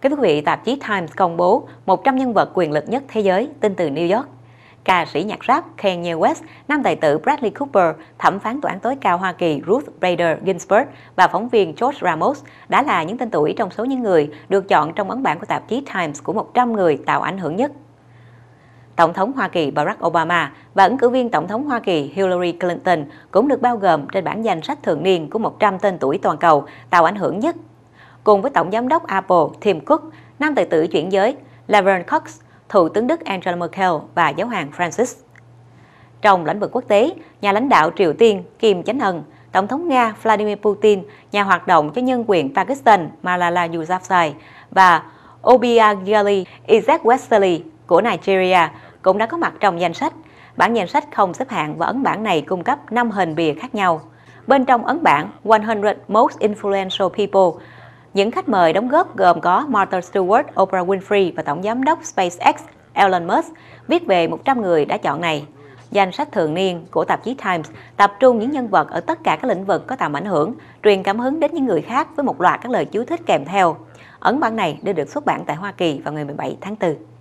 Kính thưa quý vị, tạp chí Times công bố 100 nhân vật quyền lực nhất thế giới tin từ New York. Ca sĩ nhạc rap Kanye West, nam tài tử Bradley Cooper, thẩm phán tòa án tối cao Hoa Kỳ Ruth Bader Ginsburg và phóng viên George Ramos đã là những tên tuổi trong số những người được chọn trong ấn bản của tạp chí Times của 100 người tạo ảnh hưởng nhất Tổng thống Hoa Kỳ Barack Obama và ứng cử viên Tổng thống Hoa Kỳ Hillary Clinton cũng được bao gồm trên bản danh sách thường niên của 100 tên tuổi toàn cầu tạo ảnh hưởng nhất cùng với Tổng Giám đốc Apple Tim Cook, nam tài tử chuyển giới Laverne Cox, Thủ tướng Đức Angela Merkel và Giáo hoàng Francis. Trong lĩnh vực quốc tế, nhà lãnh đạo Triều Tiên Kim Chánh Ân, Tổng thống Nga Vladimir Putin, nhà hoạt động cho nhân quyền Pakistan Malala Yousafzai và Obiageli Isaac Wesley của Nigeria cũng đã có mặt trong danh sách. Bản danh sách không xếp hạng và ấn bản này cung cấp 5 hình bìa khác nhau. Bên trong ấn bản 100 Most Influential People những khách mời đóng góp gồm có Martha Stewart, Oprah Winfrey và Tổng Giám đốc SpaceX Elon Musk viết về 100 người đã chọn này. Danh sách thường niên của tạp chí Times tập trung những nhân vật ở tất cả các lĩnh vực có tầm ảnh hưởng, truyền cảm hứng đến những người khác với một loạt các lời chú thích kèm theo. Ấn bản này đã được xuất bản tại Hoa Kỳ vào ngày 17 tháng 4.